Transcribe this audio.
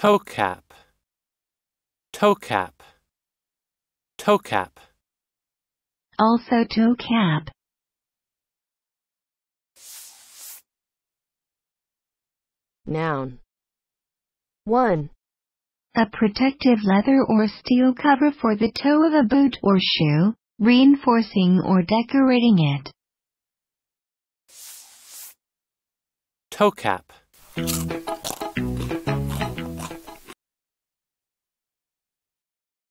toe cap toe cap toe cap also toe cap noun 1 a protective leather or steel cover for the toe of a boot or shoe reinforcing or decorating it toe cap